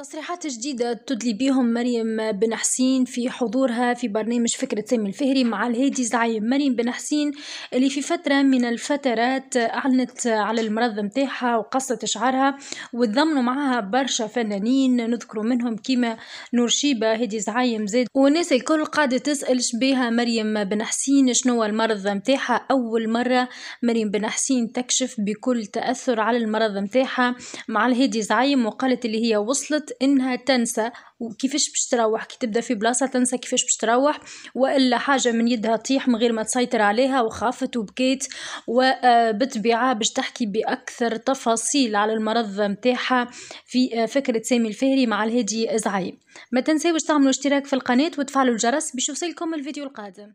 تصريحات جديدة تدلي بيهم مريم بن حسين في حضورها في برنامج فكرة سامي الفهري مع الهادي زعيم مريم بن حسين اللي في فترة من الفترات أعلنت على المرض متاعها وقصت شعرها وتضمنوا معها برشا فنانين نذكروا منهم كيما نور شيبة هادي زعيم زاد والناس الكل قاعدة تسأل شبيها مريم بن حسين شنو المرض متاعها أول مرة مريم بن حسين تكشف بكل تأثر على المرض متاعها مع الهادي زعيم وقالت اللي هي وصلت انها تنسى وكيفاش باش تروح كي تبدا في بلاصه تنسى كيفاش باش تروح والا حاجه من يدها تطيح من غير ما تسيطر عليها وخافت وبكيت وبالطبيعه آه، باش تحكي باكثر تفاصيل على المرض نتاعها في آه، فكره سامي الفهري مع الهادي ازعي ما تنساوش تعملوا اشتراك في القناه وتفعلوا الجرس باش يوصلكم الفيديو القادم